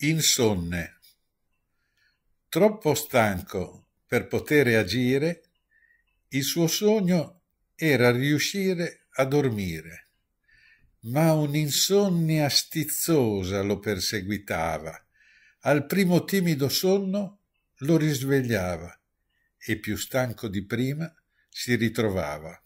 insonne. Troppo stanco per poter agire, il suo sogno era riuscire a dormire, ma un'insonnia stizzosa lo perseguitava. Al primo timido sonno lo risvegliava e più stanco di prima si ritrovava.